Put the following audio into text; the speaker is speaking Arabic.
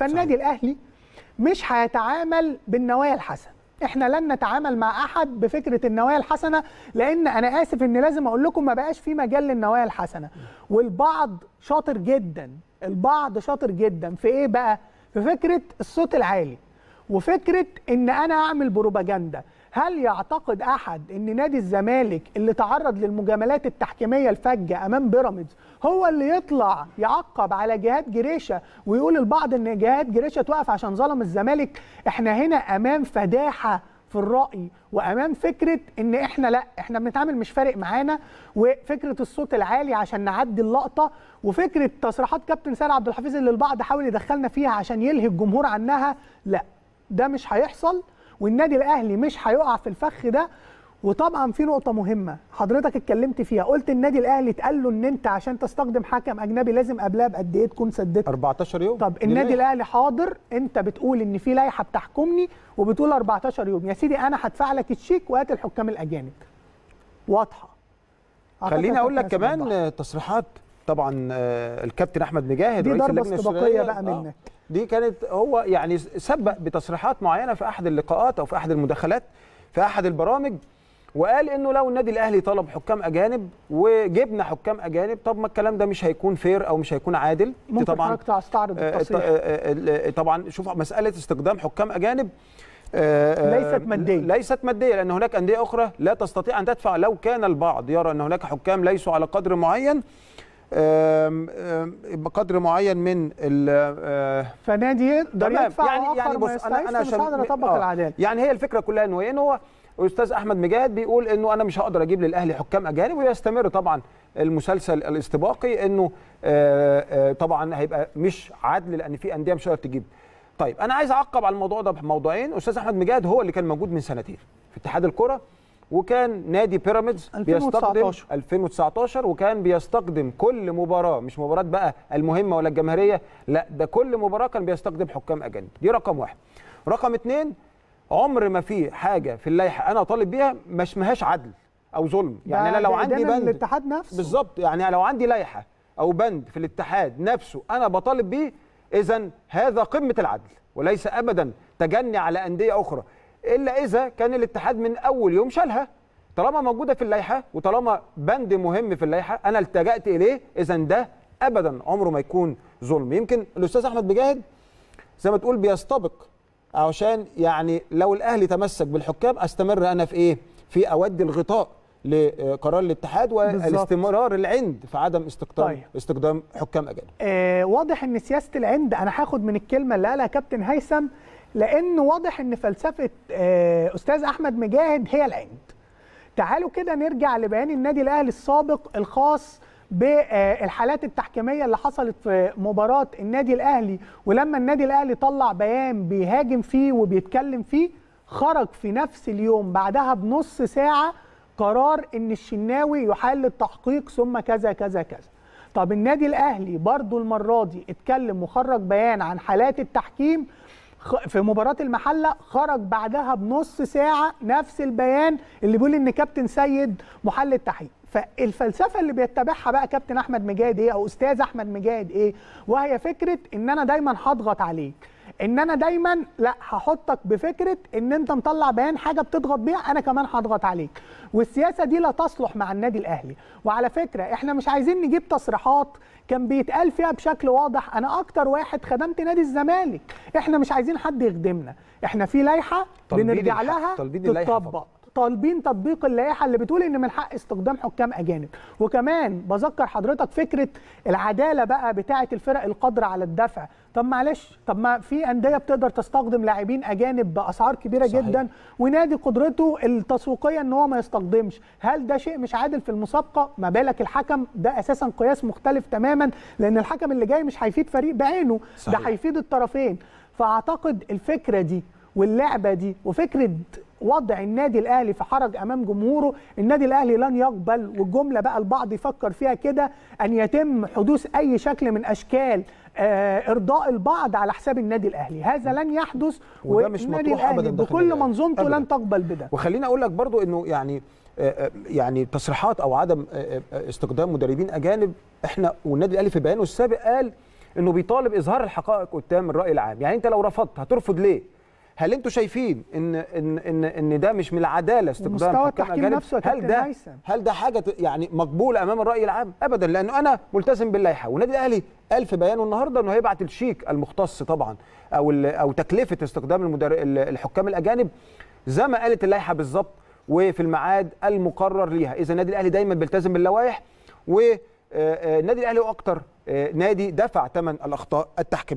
فالنادي الاهلي مش هيتعامل بالنوايا الحسنه احنا لن نتعامل مع احد بفكره النوايا الحسنه لان انا اسف ان لازم اقول لكم ما بقاش في مجال للنوايا الحسنه والبعض شاطر جدا البعض شاطر جدا في ايه بقى في فكره الصوت العالي وفكره ان انا اعمل بروباجندا هل يعتقد احد ان نادي الزمالك اللي تعرض للمجاملات التحكيميه الفجه امام بيراميدز هو اللي يطلع يعقب على جهاد جريشه ويقول البعض ان جهاد جريشه توقف عشان ظلم الزمالك احنا هنا امام فداحه في الرأي وأمام فكرة إن إحنا لأ إحنا بنتعامل مش فارق معانا وفكرة الصوت العالي عشان نعدي اللقطة وفكرة تصريحات كابتن سالم عبد الحفيظ اللي البعض حاول يدخلنا فيها عشان يلهي الجمهور عنها لأ ده مش هيحصل والنادي الاهلي مش هيقع في الفخ ده وطبعا في نقطة مهمة حضرتك اتكلمت فيها قلت النادي الاهلي اتقال له ان انت عشان تستخدم حكم اجنبي لازم قبلها بقد ايه تكون سددت 14 يوم طب النادي الاهلي حاضر انت بتقول ان في لائحة بتحكمني وبتقول 14 يوم يا سيدي انا هدفع لك الشيك وهات الحكام الاجانب واضحة خليني اقول لك كمان تصريحات طبعا آه، الكابتن احمد مجاهد دي رئيس اللجنة السباقية بقى آه. منك آه. دي كانت هو يعني سبق بتصريحات معينه في احد اللقاءات او في احد المداخلات في احد البرامج وقال انه لو النادي الاهلي طلب حكام اجانب وجبنا حكام اجانب طب ما الكلام ده مش هيكون فير او مش هيكون عادل ممكن طبعا حضرتك تستعرض آه، التصريح آه، آه، طبعا شوف مساله استخدام حكام اجانب ليست ماديه ليست ماديه لان هناك انديه اخرى لا تستطيع ان تدفع لو كان البعض يرى ان هناك حكام ليسوا على قدر معين بقدر معين من آه، فنادي ده يدفع يعني يعني بص انا انا مش هقدر اطبق العداله يعني هي الفكره كلها انه ان هو استاذ احمد مجاهد بيقول انه انا مش هقدر اجيب للاهلي حكام اجانب ويستمر طبعا المسلسل الاستباقي انه آه، آه، طبعا هيبقى مش عدل لان في انديه مش هتقدر تجيب طيب انا عايز اعقب على الموضوع ده بموضوعين استاذ احمد مجاهد هو اللي كان موجود من سنتين في اتحاد الكره وكان نادي بيراميدز بيستقدم 2019 وكان بيستقدم كل مباراه مش مباراه بقى المهمه ولا الجماهيريه لا ده كل مباراه كان بيستقدم حكام اجانب دي رقم واحد رقم اثنين عمر ما في حاجه في اللائحه انا طالب بيها ما اسمهاش عدل او ظلم يعني انا لو عندي بند الاتحاد نفسه بالظبط يعني لو عندي لائحه او بند في الاتحاد نفسه انا بطالب بيه اذا هذا قمه العدل وليس ابدا تجني على انديه اخرى الا اذا كان الاتحاد من اول يوم شالها طالما موجوده في اللائحه وطالما بند مهم في اللائحه انا التجأت اليه اذا ده ابدا عمره ما يكون ظلم يمكن الاستاذ احمد مجاهد زي ما تقول بيستبق عشان يعني لو الاهلي تمسك بالحكام استمر انا في ايه في اودي الغطاء لقرار الاتحاد والاستمرار العند في عدم استقطاب طيب. استقدام حكام اجانب آه واضح ان سياسه العند انا هاخد من الكلمه اللي قالها كابتن هيثم لان واضح ان فلسفه آه، استاذ احمد مجاهد هي العند تعالوا كده نرجع لبيان النادي الاهلي السابق الخاص بالحالات التحكيميه اللي حصلت في مباراه النادي الاهلي ولما النادي الاهلي طلع بيان بيهاجم فيه وبيتكلم فيه خرج في نفس اليوم بعدها بنص ساعه قرار ان الشناوي يحال التحقيق ثم كذا كذا كذا طب النادي الاهلي برضو المره دي اتكلم وخرج بيان عن حالات التحكيم في مباراه المحله خرج بعدها بنص ساعه نفس البيان اللي بيقول ان كابتن سيد محل التحقيق فالفلسفه اللي بيتبعها بقى كابتن احمد مجاد ايه او استاذ احمد مجاد ايه وهي فكره ان انا دايما هضغط عليك ان انا دايما لا هحطك بفكره ان انت مطلع بيان حاجه بتضغط بيها انا كمان هضغط عليك والسياسه دي لا تصلح مع النادي الاهلي وعلى فكره احنا مش عايزين نجيب تصريحات كان بيتقال فيها بشكل واضح انا اكتر واحد خدمت نادي الزمالك احنا مش عايزين حد يخدمنا احنا في لائحه بنرجع لها تطبق طالبين تطبيق اللائحه اللي بتقول ان من حق استخدام حكام اجانب وكمان بذكر حضرتك فكره العداله بقى بتاعه الفرق القادره على الدفع طب معلش طب ما في انديه بتقدر تستخدم لاعبين اجانب باسعار كبيره صحيح. جدا ونادي قدرته التسويقيه ان هو ما يستخدمش هل ده شيء مش عادل في المسابقه ما بالك الحكم ده اساسا قياس مختلف تماما لان الحكم اللي جاي مش هيفيد فريق بعينه صحيح. ده هيفيد الطرفين فاعتقد الفكره دي واللعبه دي وفكره وضع النادي الاهلي في حرج امام جمهوره النادي الاهلي لن يقبل والجمله بقى البعض يفكر فيها كده ان يتم حدوث اي شكل من اشكال آه، ارضاء البعض على حساب النادي الاهلي هذا لن يحدث وده مش مطروح ابدا بكل منظومته لن تقبل بده وخلينا اقول لك برضو انه يعني آه، آه، يعني تصريحات او عدم استقدام مدربين اجانب احنا والنادي الاهلي في بيانه السابق قال انه بيطالب اظهار الحقائق قدام الراي العام يعني انت لو رفضت هترفض ليه هل انتوا شايفين ان ان ان ان ده مش من العداله استقدام مستوى التحكيم نفسه هل ده هل ده حاجه يعني مقبوله امام الراي العام ابدا لانه انا ملتزم باللائحه والنادي الاهلي قال في بيانه النهارده انه هيبعت الشيك المختص طبعا او او تكلفه استخدام المدر... الحكام الاجانب زي ما قالت اللائحه بالظبط وفي الميعاد المقرر ليها اذا النادي الاهلي دايما بيلتزم باللوائح والنادي آه، آه، الاهلي هو اكتر آه، نادي دفع ثمن الاخطاء التحكيميه